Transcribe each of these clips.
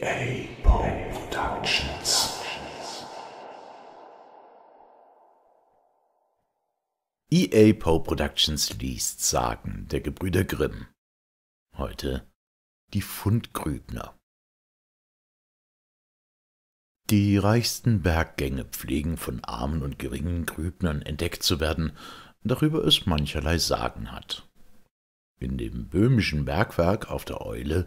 GA Productions. EA Poe Productions liest Sagen der Gebrüder Grimm. Heute die Fundgrübner. Die reichsten Berggänge pflegen von armen und geringen Grübnern entdeckt zu werden, darüber es mancherlei Sagen hat. In dem böhmischen Bergwerk auf der Eule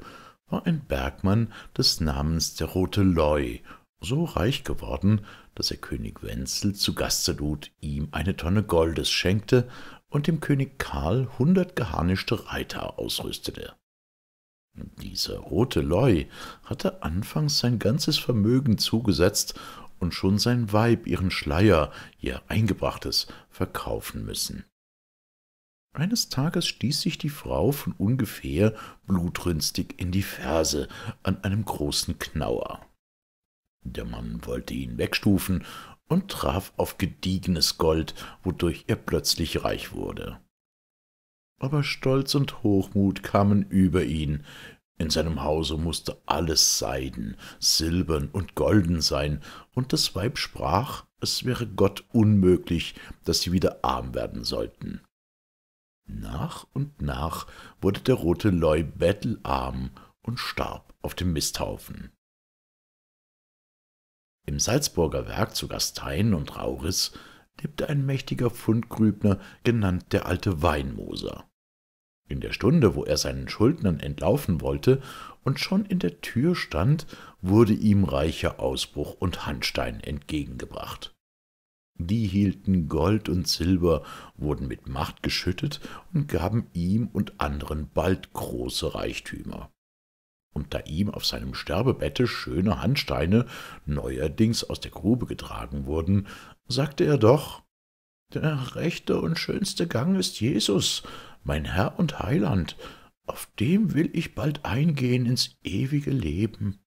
war ein Bergmann des Namens der Rote Leu, so reich geworden, daß er König Wenzel zu Gaste lud, ihm eine Tonne Goldes schenkte und dem König Karl hundert geharnischte Reiter ausrüstete. Dieser rote Leu hatte anfangs sein ganzes Vermögen zugesetzt und schon sein Weib ihren Schleier, ihr eingebrachtes, verkaufen müssen. Eines Tages stieß sich die Frau von ungefähr blutrünstig in die Ferse an einem großen Knauer. Der Mann wollte ihn wegstufen und traf auf gediegenes Gold, wodurch er plötzlich reich wurde. Aber Stolz und Hochmut kamen über ihn. In seinem Hause mußte alles seiden, silbern und golden sein, und das Weib sprach, es wäre Gott unmöglich, daß sie wieder arm werden sollten. Nach und nach wurde der rote Leu bettelarm und starb auf dem Misthaufen. Im Salzburger Werk zu Gastein und Rauris lebte ein mächtiger Fundgrübner, genannt der alte Weinmoser. In der Stunde, wo er seinen Schuldnern entlaufen wollte und schon in der Tür stand, wurde ihm reicher Ausbruch und Handstein entgegengebracht. Die hielten Gold und Silber, wurden mit Macht geschüttet und gaben ihm und anderen bald große Reichtümer. Und da ihm auf seinem Sterbebette schöne Handsteine neuerdings aus der Grube getragen wurden, sagte er doch, der rechte und schönste Gang ist Jesus, mein Herr und Heiland, auf dem will ich bald eingehen ins ewige Leben.